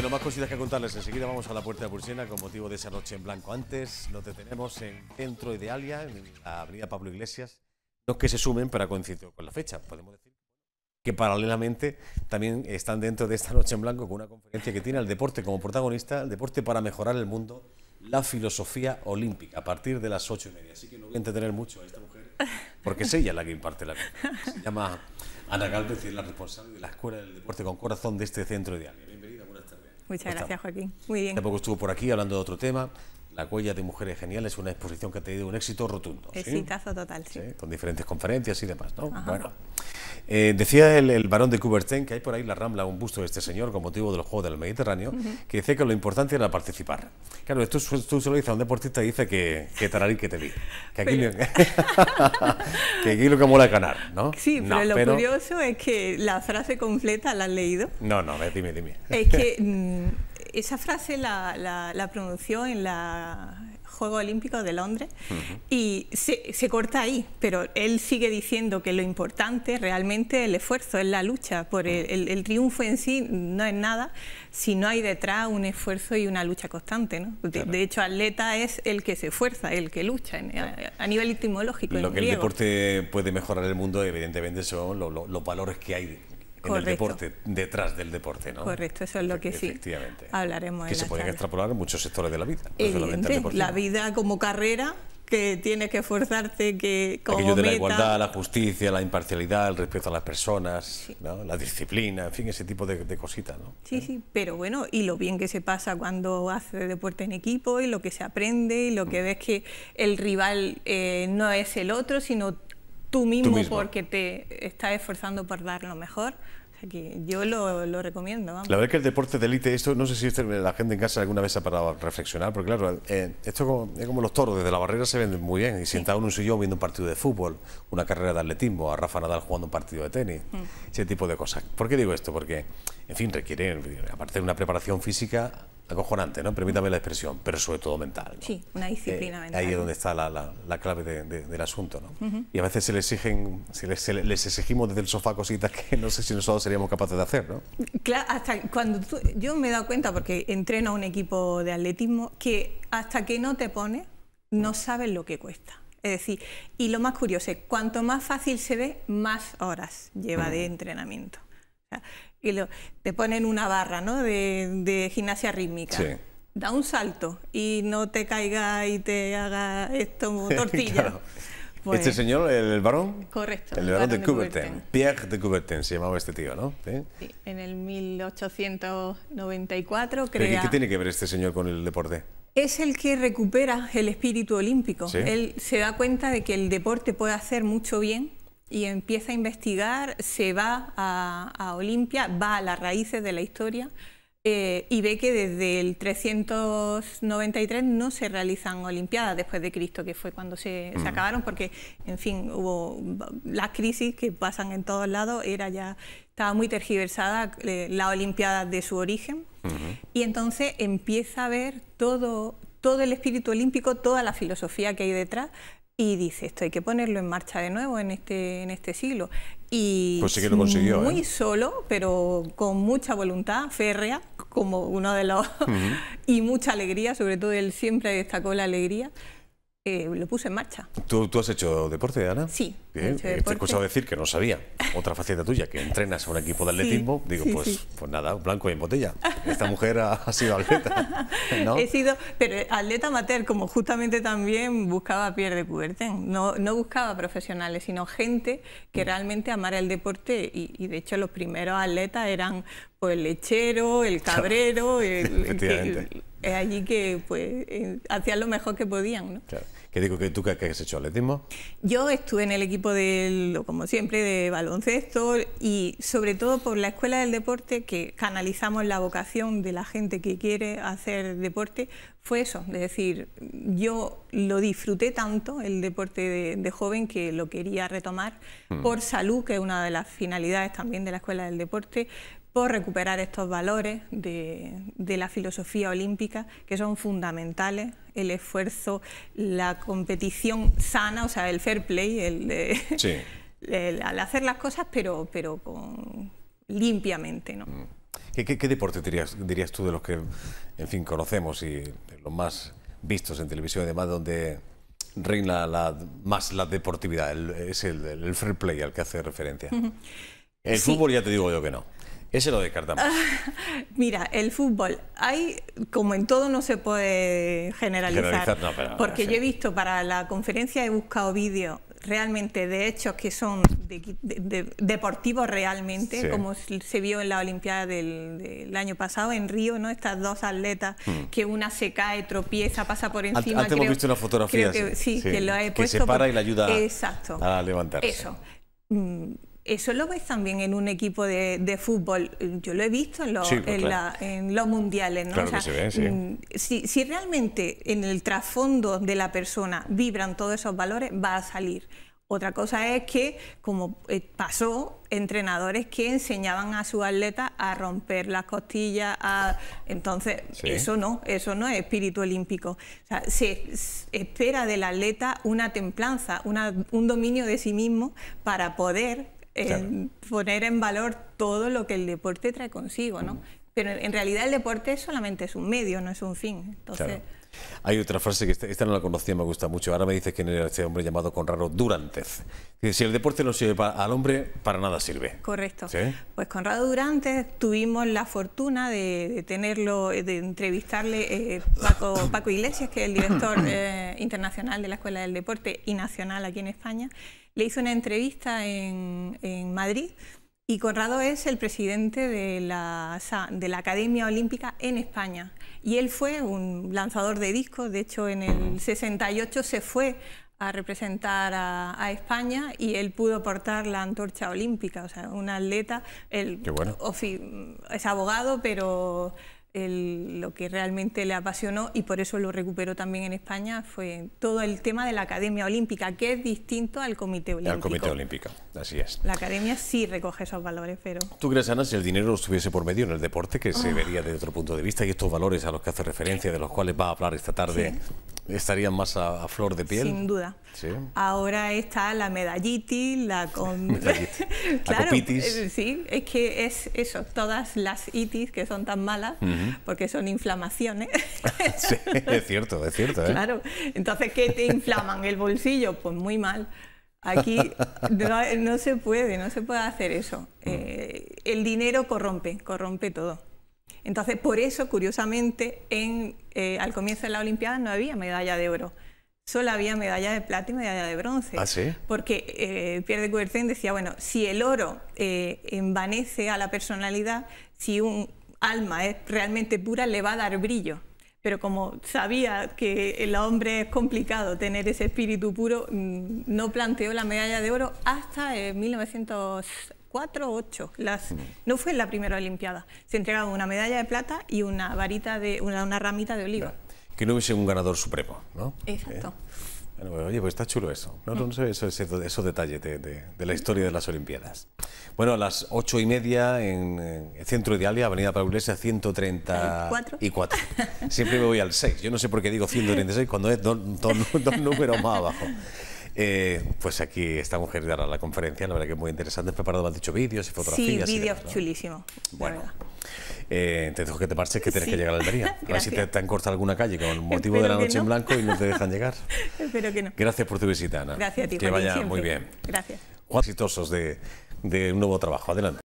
Bueno, más cositas que contarles. Enseguida vamos a la Puerta de Pulsena con motivo de esa noche en blanco. Antes nos detenemos en Centro Idealia, en la avenida Pablo Iglesias. Los que se sumen para coincidir con la fecha, podemos decir que paralelamente también están dentro de esta noche en blanco con una conferencia que tiene el deporte como protagonista, el deporte para mejorar el mundo, la filosofía olímpica, a partir de las ocho y media. Así que no voy a entretener mucho a esta mujer, porque es ella la que imparte la conferencia. Se llama Ana Galvez y es la responsable de la Escuela del Deporte con Corazón de este centro Idealia Muchas gracias, Joaquín. Muy bien. Tampoco estuvo por aquí hablando de otro tema. La Cuella de Mujeres Geniales, una exposición que ha tenido un éxito rotundo. Exitazo total, sí. Con diferentes conferencias y demás, ¿no? Bueno. Eh, decía el, el, barón de Coubertin, que hay por ahí la Rambla un busto de este señor con motivo del juego del Mediterráneo, que decía que lo importante era participar. Claro, esto tú se lo dices a un deportista y dice que, que que te vi. Que aquí, lo, que mola es ganar, ¿no? Sí, pero lo curioso es que la frase completa la has leído. No, no, dime, dime. Es que... Mm, esa frase la, la, la pronunció en la Juegos Olímpicos de Londres, y se, corta ahí, pero él sigue diciendo que lo importante realmente es el esfuerzo, es la lucha, por el, triunfo en sí no es nada si no hay detrás un esfuerzo y una lucha constante. ¿no? De, hecho, atleta es el que se esfuerza, el que lucha, a, nivel etimológico. Lo que el deporte puede mejorar el mundo, evidentemente, son los valores que hay en el deporte, detrás del deporte, ¿no? Correcto, eso es lo e- que sí. Hablaremos Que se puede extrapolar en muchos sectores de la vida. la vida como carrera que tienes que esforzarte, que como Aquello de la igualdad, la justicia, la imparcialidad, el respeto a las personas, la disciplina, en fin, ese tipo de, cositas, ¿no? Sí, sí, pero bueno, y lo bien que se pasa cuando hace deporte en equipo, y lo que se aprende, y lo que mm. ves que el rival eh, no es el otro, sino tú mismo, porque te estás esforzando por dar lo mejor. yo lo, recomiendo. La verdad es que el deporte de élite, esto no sé si la gente en casa alguna vez ha parado a reflexionar, porque claro, eh, esto es como los toros, desde la barrera se venden muy bien, y sentado uno en un sillón viendo un partido de fútbol, una carrera de atletismo, a Rafa Nadal jugando un partido de tenis, mm. ese tipo de cosas. ¿Por qué digo esto? Porque, en fin, requiere, aparte de una preparación física, acojonante, ¿no? Permítame la expresión, pero sobre todo mental. Sí, una disciplina eh, mental. Ahí es donde está la, clave del asunto, ¿no? Y a veces se, les exigen, se les, exigimos desde el sofá cositas que no sé si nosotros seríamos capaces de hacer, ¿no? cuando yo me he dado cuenta, porque entreno a un equipo de atletismo, que hasta que no te pones, no sabes lo que cuesta. Es decir, y lo más curioso es, cuanto más fácil se ve, más horas lleva de entrenamiento y te ponen una barra ¿no? de, gimnasia rítmica. Da un salto y no te caiga y te haga esto tortilla. Pues este señor, el varón. Correcto. El, varón, de, Coubertin. Pierre de Coubertin se llamaba este tío, ¿no? ¿Sí? en el 1894 crea... ¿Qué tiene que ver este señor con el deporte? es el que recupera el espíritu olímpico. Él se da cuenta de que el deporte puede hacer mucho bien y empieza a investigar, se va a, Olimpia, va a las raíces de la historia eh, y ve que desde el 393 no se realizan Olimpiadas después de Cristo, que fue cuando se, mm. acabaron, porque, en fin, hubo las crisis que pasan en todos lados, era ya estaba muy tergiversada eh, la Olimpiada de su origen. Y entonces empieza a ver todo, todo el espíritu olímpico, toda la filosofía que hay detrás, y dice, esto hay que ponerlo en marcha de nuevo en este, en este siglo. Y pues sí que lo consiguió. ¿eh? Muy solo, pero con mucha voluntad férrea, como uno de los... y mucha alegría, sobre todo él siempre destacó la alegría eh, lo puse en marcha. ¿Tú, has hecho deporte, Ana? Sí. He hecho eh, he escuchado decir que no sabía. Otra faceta tuya, que entrenas a un equipo de atletismo. Digo, pues, pues nada, blanco y en botella. Esta mujer ha, sido atleta. He sido, pero atleta amateur, como justamente también buscaba Pierre de No, no buscaba profesionales, sino gente que realmente amara el deporte. Y, de hecho, los primeros atletas eran pues, el lechero, el cabrero. El, es allí que pues, eh, hacían lo mejor que podían. ¿no? ¿Qué digo que tú que has hecho atletismo. Yo estuve en el equipo del, como siempre, de baloncesto y sobre todo por la escuela del deporte que canalizamos la vocación de la gente que quiere hacer deporte fue eso, es decir, yo lo disfruté tanto el deporte de, joven que lo quería retomar hmm. por salud, que es una de las finalidades también de la escuela del deporte, por recuperar estos valores de, la filosofía olímpica que son fundamentales, el esfuerzo, la competición sana, o sea, el fair play, el, de hacer las cosas pero, pero con, limpiamente. ¿no? Mm. ¿Qué, deporte dirías, tú de los que, en fin, conocemos y los más vistos en televisión, además donde reina más la deportividad? es el, fair play al que hace referencia. El fútbol ya te digo yo que no. Ese lo descartamos. Ah, mira, el fútbol, hay, como en todo, no se puede generalizar. porque yo he visto para la conferencia, he buscado vídeos realmente de hechos que son deportivos realmente, como se vio en la Olimpiada del, año pasado en Río, ¿no? Estas dos atletas, mm. que una se cae, tropieza, pasa por encima. Antes hemos visto una fotografía. que, sí, que lo he puesto. Que se para y la ayuda a levantarse. Eso. Mm, eso lo ves también en un equipo de, fútbol. Yo lo he visto en, pues los, mundiales. ¿no? Mm, si, realmente en el trasfondo de la persona vibran todos esos valores, va a salir. Otra cosa es que, como eh, pasó, entrenadores que enseñaban a sus atletas a romper las costillas, a... entonces eso no, eso no es espíritu olímpico. O sea, se espera del atleta una templanza, una, un dominio de sí mismo para poder poner en valor todo lo que el deporte trae consigo, ¿no? Pero en realidad el deporte solamente es un medio, no es un fin. Entonces, hay otra frase que esta, no la conocía, me gusta mucho. Ahora me dices quién era este hombre llamado Conrado Durantez. Que si el deporte no sirve al hombre, para nada sirve. Correcto. Pues Conrado Durantez tuvimos la fortuna de, tenerlo, de entrevistarle eh, Paco, Iglesias, que es el director eh, internacional de la Escuela del Deporte y nacional aquí en España. Le hizo una entrevista en Madrid y Conrado es el presidente de la, de la, Academia Olímpica en España. Y él fue un lanzador de discos, de hecho en el 68 se fue a representar a, España y él pudo portar la antorcha olímpica, o sea, un atleta, él es abogado, pero lo que realmente le apasionó y por eso lo recuperó también en España fue todo el tema de la Academia Olímpica, que es distinto al Comité Olímpico. Al Comité Olímpico, así es. La Academia sí recoge esos valores, pero... ¿Tú crees, Ana, si el dinero estuviese por medio en el deporte, que se ah. vería desde otro punto de vista, y estos valores a los que hace referencia, de los cuales va a hablar esta tarde estarían más a, flor de piel. Sin duda. Ahora está la medallitis, la con... Eh, sí, es que es eso, todas las itis que son tan malas, porque son inflamaciones. sí, es cierto, es cierto. ¿eh? Claro, entonces, ¿qué te inflaman el bolsillo? Pues muy mal. Aquí no, se puede, no se puede hacer eso. Mm. Eh, el dinero corrompe, corrompe todo. Entonces, por eso, curiosamente, en, eh, al comienzo de la Olimpiada no había medalla de oro. Solo había medalla de plata y medalla de bronce. ¿Ah, Porque eh, Pierre de Coubertin decía, bueno, si el oro eh, envanece a la personalidad, si un alma es realmente pura, le va a dar brillo pero como sabía que el hombre es complicado tener ese espíritu puro, mm, no planteó la medalla de oro hasta 1900, cuatro, ocho. Las, mm. no fue la primera Olimpiada. Se entregaba una medalla de plata y una varita de una, ramita de oliva. Que no hubiese un ganador supremo, ¿no? Exacto. Eh, bueno, oye, pues está chulo eso. No, sé esos eso, detalles de, la historia de las Olimpiadas. Bueno, a las ocho y media en, el centro de Alia, Avenida Iglesias, 134. ¿Y cuatro? Siempre me voy al 6. Yo no sé por qué digo 136 cuando es dos números más abajo. Eh, pues aquí estamos mujer dará la conferencia, la verdad que es muy interesante. He preparado, has dicho, vídeos y fotografías. Sí, vídeos chulísimos. Bueno, eh, te dejo que te marches que tienes que llegar a Almería. a ver si te, han cortado alguna calle con motivo de la noche en blanco y no te dejan llegar. Espero que no. Gracias por tu visita, Ana. Gracias a ti, Que vaya muy bien. Gracias. Juan, exitosos de un nuevo trabajo. Adelante.